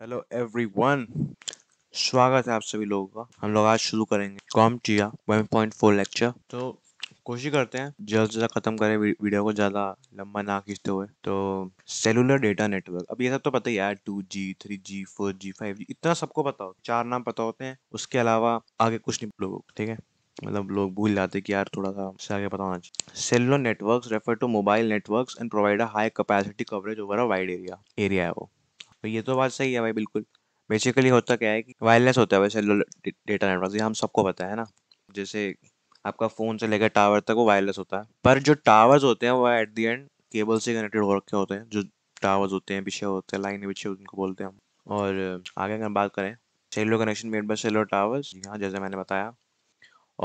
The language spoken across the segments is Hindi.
हेलो एवरीवन स्वागत है आप सभी लोगों का हम लोग आज शुरू करेंगे कॉम टिया फोर लेक्चर तो कोशिश करते हैं जल्द से जल्द खत्म करें वीडियो को ज़्यादा लंबा ना खींचते हुए तो सेलुलर डेटा नेटवर्क अब ये सब तो पता ही है two G three G four G five G इतना सबको पता हो चार नाम पता होते हैं उसके अलावा आगे कुछ नहीं लोगों को ठीक है मतलब लोग भूल जाते कि यार थोड़ा सा इससे आगे पता होना चाहिए cellular network refer to mobile network and provide a high capacity coverage over a wide area area है वो तो ये तो बात सही है भाई बिल्कुल बेसिकली होता क्या है कि वायरलेस होता है भाई सेलुलर डेटा नेटवर्क ये हम सबको पता है ना जैसे आपका फ़ोन से लेकर टावर तक वो वायरलेस होता है पर जो टावर्स होते हैं वो एट दी एंड केबल से कनेक्टेड हो रखे होते हैं जो टावर्स होते हैं पीछे होते हैं लाइन पीछे उनको बोलते हैं हम और आगे अगर बात करें cellular connection made by cellular towers यहाँ जैसे मैंने बताया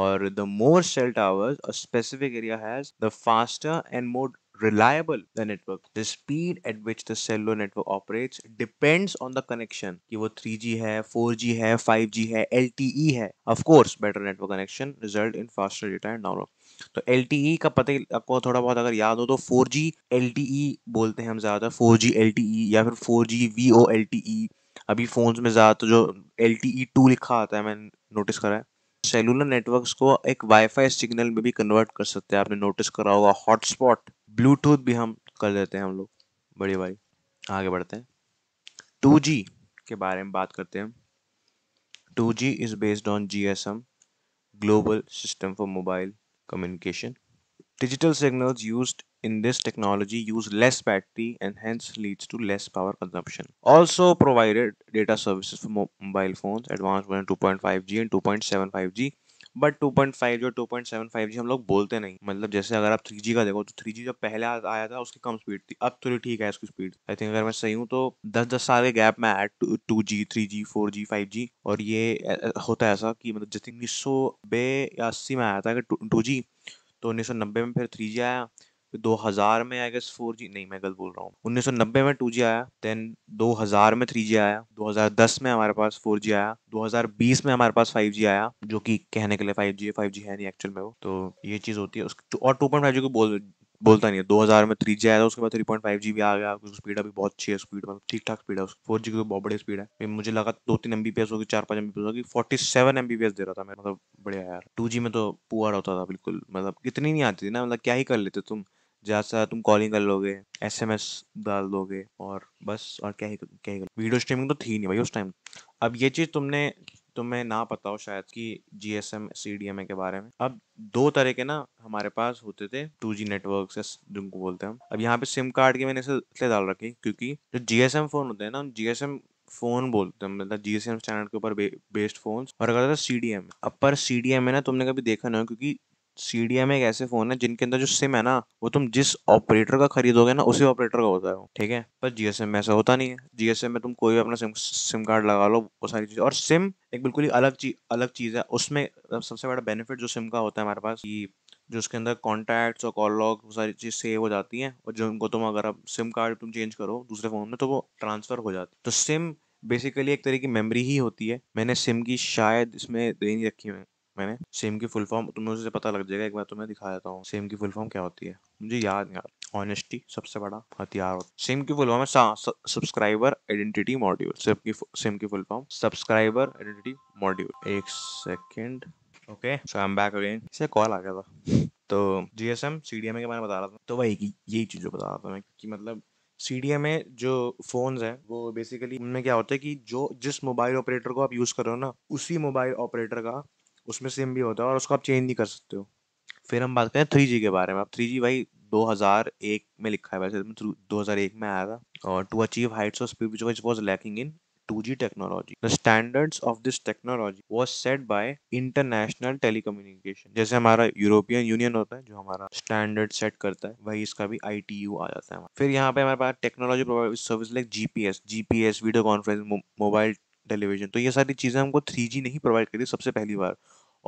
और the more cell towers a specific area has the faster and more reliable the network the speed at which the cellular network operates depends on the connection कि वो 3G है 4G है 5G है LTE है of course better network connection result in faster data and download तो एल e का पता आपको थोड़ा बहुत अगर याद हो तो 4G LTE बोलते हैं हम ज़्यादा 4G LTE या फिर 4G VoLTE अभी फोन्स में ज़्यादा तो जो LTE 2 लिखा आता है मैंने नोटिस करा है सेलुलर नेटवर्क्स को एक वाईफाई सिग्नल में भी कन्वर्ट कर सकते हैं आपने नोटिस करा होगा हॉटस्पॉट ब्लूटूथ भी हम कर देते हैं हम लोग बड़ी भाई आगे बढ़ते हैं टू के बारे में बात करते हैं two G is based on G S M global system for mobile communication digital signals used in this technology use less battery and hence leads to less power consumption. Also provided data services for mobile phones, advanced version 2.5G and 2.75G but 2.5G और 2.75G हम लोग बोलते नहीं मतलब जैसे अगर आप 3G का देखो तो 3G जब पहले आया था उसकी कम स्पीड थी अब थोड़ी ठीक है उसकी स्पीड आई थिंक अगर मैं सही हूँ तो 10-10 साल के गैप में add 2G 3G 4G 5G और ये होता है ऐसा कि मतलब जैसे उन्नीस सौ बे या अस्सी में आया था अगर टू जी तो उन्नीस में फिर थ्री आया 2000 में आई गेस फोर जी नहीं मैं गलत बोल रहा हूँ 1990 में 2G आया देन 2000 में 3G आया 2010 में हमारे पास 4G आया 2020 में हमारे पास 5G आया जो कि कहने के लिए 5G है 5G है नहीं एक्चुअल में वो तो ये चीज़ होती है उसकी और जी को बोल बोलता नहीं है दो हजार में थ्री जी आया था उसके बाद फाइव जी भी आ गया उसकी स्पीड अभी बहुत अच्छी है स्पीड मतलब ठीक ठाक स्पीड है उसकी फोर जी की तो बहुत बड़ी स्पीड है मुझे लगा दो तीन एम होगी चार पाँच एम होगी फोर्टी सेवन एम दे रहा था मैं मतलब बढ़िया यार टू जी में तो पुअर होता था बिल्कुल मतलब इतनी नहीं आती थी ना मतलब क्या ही कर लेते तुम ज़्यादा तुम कॉलिंग कर लोगे एसएमएस डाल दोगे और बस और क्या ही क्या ही वीडियो स्ट्रीमिंग तो थी नहीं भाई उस टाइम अब ये चीज़ तुमने तुम्हें ना पता हो शायद कि G S M C D M A के बारे में अब दो तरह के ना हमारे पास होते थे टू जी नेटवर्क जिनको बोलते हैं अब यहाँ पे सिम कार्ड की मैंने इसे इसलिए डाल रखी क्योंकि जो जी एस एम फोन होते हैं ना जी एस एम फोन बोलते हैं मतलब जी एस एम स्टैंडर्ड के ऊपर बे, बेस्ड फोन और अगर सी डी एम अब पर सी डी एम है ना तुमने कभी देखा ना क्योंकि सी डी एम एक ऐसे फ़ोन है जिनके अंदर जो सिम है ना वो तुम जिस ऑपरेटर का खरीदोगे ना उसी ऑपरेटर का होता है वो ठीक है पर जी एस एम में ऐसा होता नहीं है जी एस एम में तुम कोई भी अपना सिम सिम कार्ड लगा लो वो सारी चीज़ें और सिम एक बिल्कुल ही अलग चीज़ अलग चीज़ है उसमें सबसे बड़ा बेनिफिट जो सिम का होता है हमारे पास कि जो उसके अंदर कॉन्टैक्ट्स और कॉल लॉग वो सारी चीज़ सेव हो जाती हैं और जो उनको तुम अगर आप सिम कार्ड तुम चेंज करो दूसरे फ़ोन में तो वो ट्रांसफ़र हो जाती है तो सिम बेसिकली एक तरह की मेमोरी ही होती है मैंने सिम की शायद इसमें दे नहीं रखी हुई मैंने सेम की फुल फॉर्म तुम्हें उसे पता लग जाएगा एक बार तुम्हें दिखा देता हूँ सेम की फुल फॉर्म क्या होती है मुझे याद नहीं ऑनेस्टी सबसे बड़ा हथियार सेम की फुल फॉर्म है सब्सक्राइबर आइडेंटिटी मॉड्यूल सिम की सिम की full form subscriber identity module एक second okay so I am back again इसे कॉल आ गया था तो G S M C D M A के बारे में बता रहा था तो वही यही चीज़ें बता रहा था मैं कि मतलब सी डी एम ए जो फोन है वो बेसिकली उनमें क्या होता है कि जो जिस मोबाइल ऑपरेटर को आप यूज़ कर रहे हो ना उसी मोबाइल ऑपरेटर का उसमें सिम भी होता है और उसको आप चेंज नहीं कर सकते हो फिर हम बात करें थ्री के बारे में अब थ्री भाई 2001 में लिखा है वैसे तो दो हज़ार एक में आया था और to achieve heights of speed which was lacking in 2G technology the standards of this technology was set by international telecommunication जैसे हमारा यूरोपियन यूनियन होता है जो हमारा स्टैंडर्ड सेट करता है वही इसका भी आई टी यू आ जाता है फिर यहाँ पे हमारे पास technology provide service like G G P S P S video conference mobile television तो ये सारी चीज़ें हमको थ्री नहीं प्रोवाइड करी सबसे पहली बार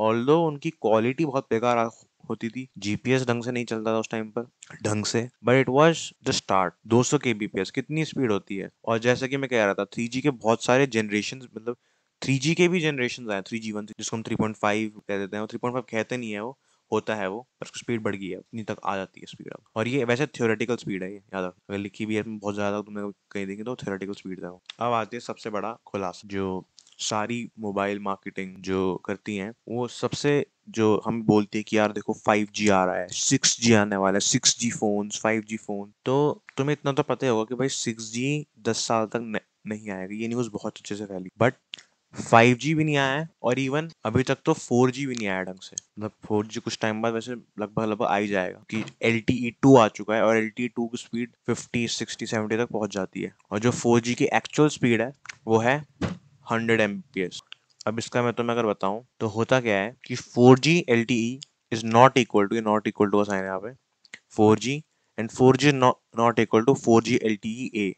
ऑल उनकी क्वालिटी बहुत बेकार होती थी जीपीएस ढंग से नहीं चलता था उस टाइम पर ढंग से but it was the start दो सौ के बी कितनी स्पीड होती है और जैसे कि मैं कह रहा था थ्री के बहुत सारे जनरेशन मतलब थ्री के भी जनरेशन आए थ्री जी वन जिसको हम थ्री पॉइंट फाइव कह देते हैं थ्री पॉइंट फाइव कहते नहीं है वो होता है वो पर उसकी स्पीड बढ़ गई है उतनी तक आ जाती है स्पीड अब और ये वैसे थियोरेटिकल स्पीड है ये याद रखो अगर लिखी भी है बहुत ज़्यादा तुमने तो कहीं देखें तो थियोरेटिकल स्पीड है वो अब आती है सबसे बड़ा खुलासा जो सारी मोबाइल मार्केटिंग जो करती हैं वो सबसे जो हम बोलते हैं कि यार देखो 5G आ रहा है 6G आने वाला है 6G फोन्स 5G फोन तो तुम्हें इतना तो पता ही होगा कि भाई 6G 10 साल तक नहीं आएगा ये न्यूज़ बहुत अच्छे से फैली बट 5G भी नहीं आया है और इवन अभी तक तो 4G भी नहीं आया ढंग से मतलब 4G कुछ टाइम बाद वैसे लगभग लगभग आ ही जाएगा कि एल टी e आ चुका है और एल टी e की स्पीड 50, 60, 70 तक पहुंच जाती है और जो 4G की एक्चुअल स्पीड है वो है 100 एम अब इसका मैं तुम्हें अगर बताऊं तो होता क्या है कि 4G LTE is not equal to not equal to sign यहाँ पे four four G and G not equal to four G L T E A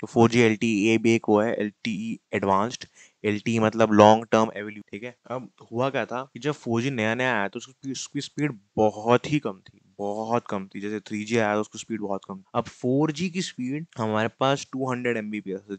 तो four G L T A भी एक वो है ई एडवांस्ड एल मतलब लॉन्ग टर्म एवेल्यू ठीक है अब हुआ क्या था कि जब फोर नया नया आया तो उसकी स्पीड बहुत ही कम थी बहुत कम थी जैसे थ्री जी आया तो उसकी स्पीड बहुत कम अब फोर की स्पीड हमारे पास टू हंड्रेड एमबीपीएस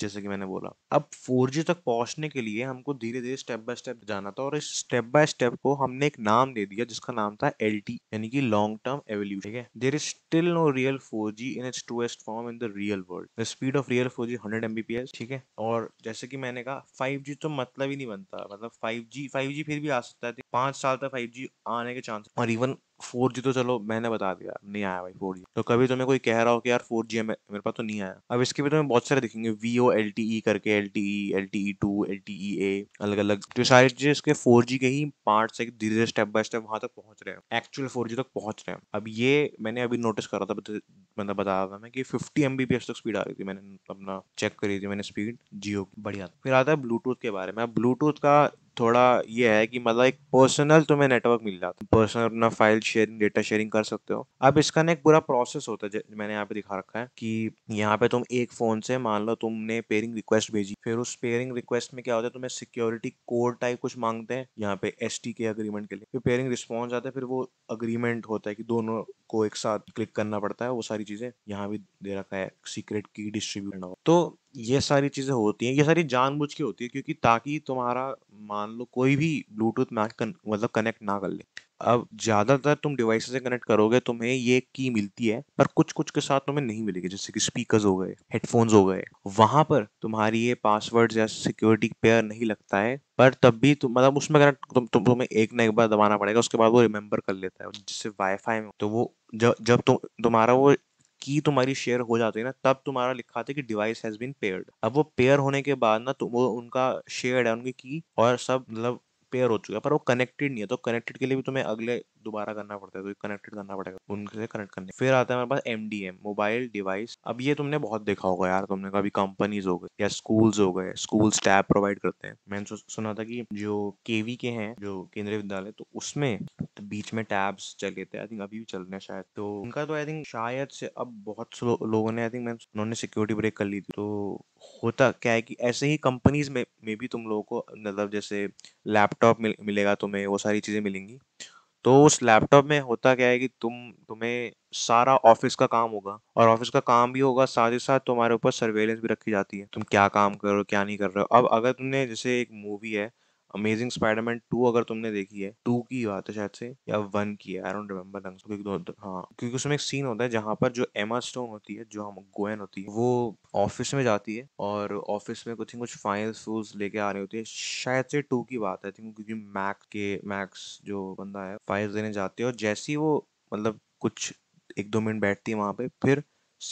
जैसे कि मैंने बोला अब फोर तक पहुंचने के लिए हमको धीरे धीरे स्टेप बाय स्टेप जाना था और इस स्टेप बाय स्टेप को हमने एक नाम दे दिया जिसका नाम था एल यानी कि लॉन्ग टर्म एवोल्यूशन ठीक है there is still no real four in its truest form in the real world the speed of real four G hundred MBPS ठीक है और जैसे कि मैंने कहा फाइव तो मतलब ही नहीं बनता मतलब फाइव जी फाइव जी फिर भी आ सकता है पांच साल तक फाइव जी आने के चांस और इवन फोर जी तो चलो मैंने बता दिया नहीं आया भाई फोर जी तो कभी तुम्हें तो कोई कह रहा हो कि यार फोर जी है मेरे पास तो नहीं आया अब इसके भी तुम्हें तो बहुत सारे दिखेंगे V O L T e E करके L T E L T E two L T E A अलग अलग जो सारे चीजें इसके फोर जी के ही पार्ट से धीरे धीरे स्टेप बाय स्टेप वहां तक पहुंच रहे हैं एक्चुअल फोर जी तक पहुंच रहे हैं अब ये मैंने अभी नोटिस करा था मतलब बता रहा था मैं कि fifty M B P S तक स्पीड आ रही थी मैंने अपना चेक करी थी मैंने स्पीड जियो की बढ़िया फिर आता है ब्लूटूथ के बारे में ब्लूटूथ का थोड़ा ये है कि मतलब एक पर्सनल तुम्हें नेटवर्क मिल जाता है पर्सनल अपना फाइल शेयरिंग डेटा शेयरिंग कर सकते हो अब इसका ना एक पूरा प्रोसेस होता है मैंने यहाँ पे दिखा रखा है कि यहाँ पे तुम एक फोन से मान लो तुमने पेयरिंग रिक्वेस्ट भेजी फिर उस पेयरिंग रिक्वेस्ट में क्या होता है तुम्हें सिक्योरिटी कोड टाइप कुछ मांगते हैं यहाँ पे एस के अग्रीमेंट के लिए फिर पेयरिंग रिस्पॉन्स आता है फिर वो अग्रीमेंट होता है कि दोनों को एक साथ क्लिक करना पड़ता है वो सारी चीजें यहाँ भी दे रखा है सीक्रेट की डिस्ट्रीब्यूट तो ये सारी चीज़ें होती हैं ये सारी जानबूझ के होती है क्योंकि ताकि तुम्हारा मान लो कोई भी ब्लूटूथ मैच कन, मतलब कनेक्ट ना कर ले अब ज़्यादातर तुम डिवाइस से कनेक्ट करोगे तुम्हें ये की मिलती है पर कुछ कुछ के साथ तुम्हें नहीं मिलेगी जैसे कि स्पीकर्स हो गए हेडफोन्स हो गए वहाँ पर तुम्हारी ये पासवर्ड या सिक्योरिटी पेयर नहीं लगता है पर तब भी तुम मतलब उसमें कनेक्ट तुम, तुम तुम्हें एक ना एक बार दबाना पड़ेगा उसके बाद वो रिमेंबर कर लेता है जिससे वाईफाई में तो वो जब जब तुम तुम्हारा वो की तुम्हारी शेयर हो जाती है ना तब तुम्हारा लिखा था कि डिवाइस हैज बीन पेयर्ड अब वो पेयर होने के बाद ना तुम तो वो उनका शेयर है उनकी की और सब मतलब पेयर हो चुका है पर वो कनेक्टेड नहीं है तो कनेक्टेड के लिए भी तुम्हें अगले दोबारा करना पड़ता है तो कनेक्टेड करना पड़ेगा उनसे कनेक्ट करने फिर आता है हमारे पास एम मोबाइल डिवाइस अब ये तुमने बहुत देखा होगा यार तुमने कभी कंपनीज हो गए या स्कूल्स हो गए स्कूल्स टैब प्रोवाइड करते हैं मैंने सुना था कि जो केवी के हैं जो केंद्रीय विद्यालय तो उसमें तो बीच में टैब्स चले थे आई थिंक अभी भी चल रहे हैं शायद तो उनका तो आई थिंक शायद से अब बहुत लोगों ने आई थिंक उन्होंने सिक्योरिटी ब्रेक कर ली थी तो होता क्या है कि ऐसे ही कंपनीज में में भी तुम लोगों को मतलब जैसे लैपटॉप मिल, मिलेगा तुम्हें वो सारी चीज़ें मिलेंगी तो उस लैपटॉप में होता क्या है कि तुम तुम्हें सारा ऑफिस का काम होगा और ऑफिस का काम भी होगा साथ ही साथ तुम्हारे ऊपर सर्वेलेंस भी रखी जाती है तुम क्या काम कर रहे हो क्या नहीं कर रहे हो अब अगर तुमने जैसे एक मूवी है अमेजिंग स्पाइडरमैन टू अगर तुमने देखी है टू की बात है शायद से या वन की है आई डोंट रिमेम्बर क्योंकि हाँ क्योंकि उसमें एक सीन होता है जहाँ पर जो एमा स्टोन होती है जो हम गोयन होती है वो ऑफिस में जाती है और ऑफिस में कुछ कुछ फाइल्स फूल्स लेके आ रही होती है शायद से टू की बात है क्योंकि मैक के मैक्स जो बंदा है फाइल्स देने जाते हैं और जैसी वो मतलब कुछ एक दो मिनट बैठती है वहाँ पे फिर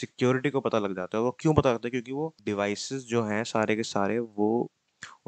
सिक्योरिटी को पता लग जाता है वो क्यों पता लगता है क्योंकि वो डिवाइसेस जो हैं सारे के सारे वो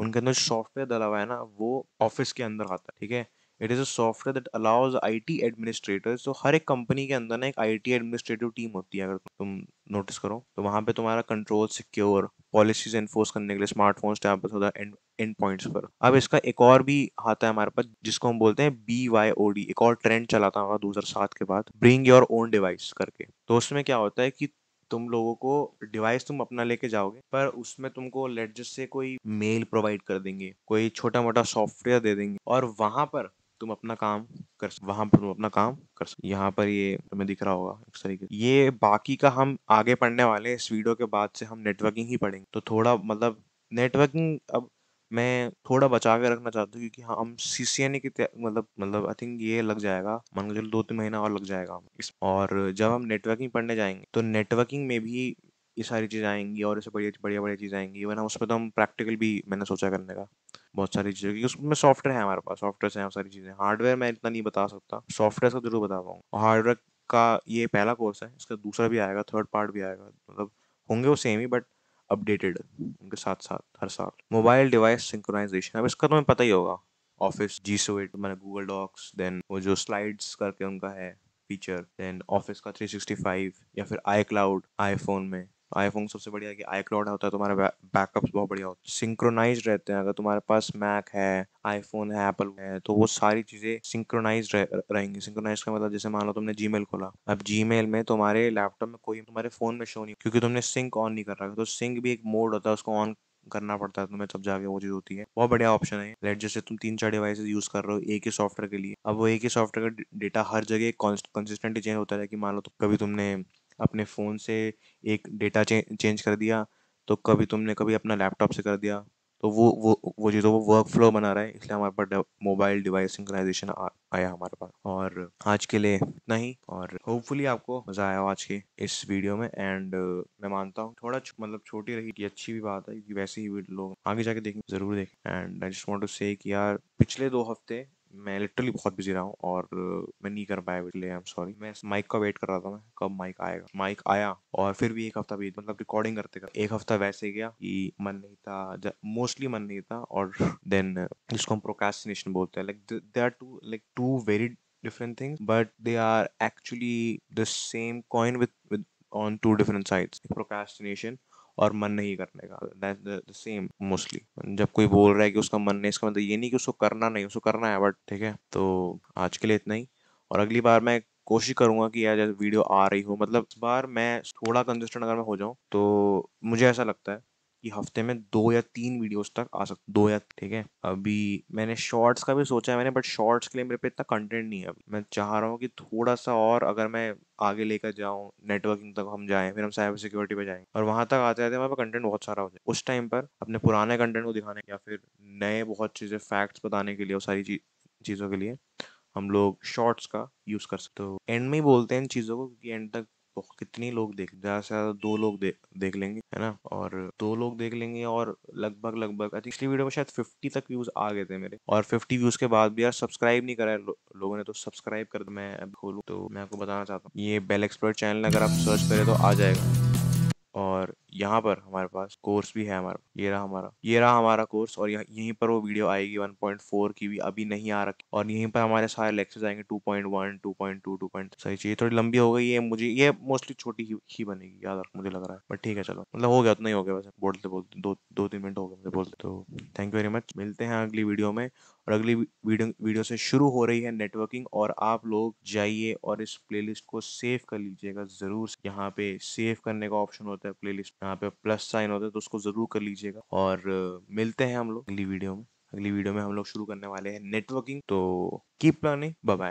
उनके अंदर सॉफ्टवेयर डाला हुआ है ना वो ऑफिस के अंदर आता है ठीक है it is a software that allows I T administrator तो हर एक कंपनी के अंदर ना एक आई टी एडमिनिस्ट्रेटिव टीम होती है अगर तुम नोटिस करो तो वहाँ पे तुम्हारा कंट्रोल सिक्योर पॉलिसीज एनफोर्स करने के लिए स्मार्टफोन टैब होता है एंड पॉइंट्स पर अब इसका एक और भी आता है हमारे पास जिसको हम बोलते हैं बी वाई ओ डी एक और ट्रेंड चला था हमारा दो के बाद ब्रिंग योर ओन डिवाइस करके तो उसमें क्या होता है कि तुम लोगों को डिवाइस तुम अपना लेके जाओगे पर उसमें तुमको लेटजेस से कोई मेल प्रोवाइड कर देंगे कोई छोटा मोटा सॉफ्टवेयर दे देंगे और वहां पर तुम अपना काम कर वहां पर तुम अपना काम कर सकते यहाँ पर ये तुम्हें दिख रहा होगा इस तरीके ये बाकी का हम आगे पढ़ने वाले इस वीडियो के बाद से हम नेटवर्किंग ही पढ़ेंगे तो थोड़ा मतलब नेटवर्किंग अब मैं थोड़ा बचा के रखना चाहता हूँ क्योंकि हाँ हम सी सी एन ए की मतलब मतलब आई थिंक ये लग जाएगा मान लो चलो दो तीन महीना और लग जाएगा इस और जब हम नेटवर्किंग पढ़ने जाएंगे तो नेटवर्किंग में भी ये सारी चीज़ें आएंगी और इससे बढ़िया बढ़िया बढ़िया चीज़ें आएंगी वरना उस पर तो हम प्रैक्टिकल भी मैंने सोचा करने का बहुत सारी चीज़ें क्योंकि उसमें सॉफ्टवेयर है हमारे पास सॉफ्टवेयर है सारी चीज़ें हार्डवेयर मैं इतना नहीं बता सकता सॉफ्टवेयर का जरूर बता पाऊँगा और हार्डवेयर का ये पहला कोर्स है इसका दूसरा भी आएगा थर्ड पार्ट भी आएगा मतलब होंगे वो सेम ही बट अपडेटेड उनके साथ साथ हर साल मोबाइल डिवाइस सिंक्रोनाइजेशन अब इसका तुम्हें तो पता ही होगा ऑफिस जी सुइट मैंने गूगल डॉक्स देन वो जो स्लाइड्स करके उनका है फीचर देन ऑफिस का 365 या फिर आई क्लाउड आईफोन में आईफोन सबसे बढ़िया है कि आई क्लाउड होता है तो तुम्हारा बैकअप बहुत बढ़िया होता है सिंक्रोनाइज रहते हैं अगर तुम्हारे पास मैक है आईफोन है एप्पल है तो वो सारी चीज़ें सिंक्रोनाइज रह, रहेंगी सिंक्रोनाइज का मतलब जैसे मान लो तुमने जी खोला अब जी में तुम्हारे लैपटॉप में कोई तुम्हारे फ़ोन में शो नहीं क्योंकि तुमने सिंक ऑन नहीं कर रखा तो सिंक भी एक मोड होता है उसको ऑन करना पड़ता है तुम्हें तब जाके वो चीज़ होती है बहुत बढ़िया ऑप्शन है लेट जैसे तुम तीन चार डिवाइसेस यूज़ कर रहे हो एक ही सॉफ्टवेयर के लिए अब वो एक ही सॉफ्टवेयर का डेटा हर जगह कंसिस्टेंटली चेंज होता है कि मान लो तो कभी तुमने अपने फ़ोन से एक डेटा चेंज कर दिया तो कभी तुमने कभी अपना लैपटॉप से कर दिया तो वो वो वो जो तो वो वर्क फ्लो बना रहा है इसलिए हमारे पास मोबाइल डिवाइस सिंक्रोनाइजेशन आया हमारे पास और आज के लिए इतना ही और होपफुली आपको मज़ा आया हो आज के इस वीडियो में एंड मैं मानता हूँ थोड़ा मतलब छोटी रही कि अच्छी भी बात है क्योंकि वैसे ही लोग आगे जाके देखें ज़रूर देखें and I just want to say यार पिछले दो हफ्ते मैं लिटरली बहुत बिजी रहा हूँ और uh, मैं नहीं कर पाया इसलिए आई एम सॉरी मैं माइक का वेट कर रहा था मैं कब माइक आएगा माइक आया और फिर भी एक हफ्ता भी मतलब रिकॉर्डिंग करते कर एक हफ्ता वैसे गया कि मन नहीं था मोस्टली मन नहीं था और देन जिसको हम प्रोकास्टिनेशन बोलते हैं like they are two like two very different things but they are actually the same coin with with on two different sides like और मन नहीं करने का सेम मोस्टली जब कोई बोल रहा है कि उसका मन नहीं इसका मतलब ये नहीं कि उसको करना नहीं उसको करना है बट ठीक है तो आज के लिए इतना ही और अगली बार मैं कोशिश करूंगा कि यार वीडियो आ रही हो मतलब इस बार मैं थोड़ा कंसिस्टेंट अगर मैं हो जाऊँ तो मुझे ऐसा लगता है कि हफ्ते में दो या तीन वीडियोस तक आ सकते दो या ठीक है अभी मैंने शॉर्ट्स का भी सोचा है मैंने बट शॉर्ट्स के लिए मेरे पे इतना कंटेंट नहीं है अभी मैं चाह रहा हूँ कि थोड़ा सा और अगर मैं आगे लेकर जाऊँ नेटवर्किंग तक हम जाएँ फिर हम साइबर सिक्योरिटी पे जाएँ और वहां तक आते आते हमारे पास कंटेंट बहुत सारा हो जाए उस टाइम पर अपने पुराने कंटेंट को दिखाने या फिर नए बहुत चीज़ें फैक्ट्स बताने के लिए और सारी चीज़ों के लिए हम लोग शॉर्ट्स का यूज़ कर सकते हो तो एंड में ही बोलते हैं इन चीज़ों को क्योंकि एंड तक कितनी लोग देख ज़्यादा से ज़्यादा दो लोग दे, देख लेंगे है ना और दो लोग देख लेंगे और लगभग लगभग पिछली वीडियो में शायद फिफ्टी तक व्यूज़ आ गए थे मेरे और फिफ्टी व्यूज़ के बाद भी यार सब्सक्राइब नहीं करा है लो, लोगों ने तो सब्सक्राइब कर मैं अब खोलूँ तो मैं आपको बताना चाहता हूँ ये बेल एक्सपर्ट चैनल अगर आप सर्च करें तो आ जाएगा और यहाँ पर हमारे पास कोर्स भी है हमारा ये रहा हमारा ये रहा हमारा कोर्स और यहीं पर वो वीडियो आएगी 1.4 की भी अभी नहीं आ रखी और यहीं पर हमारे सारे लेक्चर्स आएंगे 2.1 2.2 2.3 सही चाहिए थोड़ी लंबी हो गई है मुझे ये मोस्टली छोटी ही, ही बनेगी याद रख मुझे लग रहा है बट ठीक है चलो मतलब हो गया उतना ही हो गया वैसे बोलते बोलते दो दो तीन मिनट हो गए मुझे बोलते तो थैंक यू वेरी मच मिलते हैं अगली वीडियो में और अगली वीडियो वीडियो से शुरू हो रही है नेटवर्किंग और आप लोग जाइए और इस प्लेलिस्ट को सेव कर लीजिएगा ज़रूर यहाँ पे सेव करने का ऑप्शन होता है प्लेलिस्ट यहाँ पे प्लस साइन होता है तो उसको ज़रूर कर लीजिएगा और मिलते हैं हम लोग अगली वीडियो में अगली वीडियो में हम लोग शुरू करने वाले हैं नेटवर्किंग तो कीप प्लानिंग बाय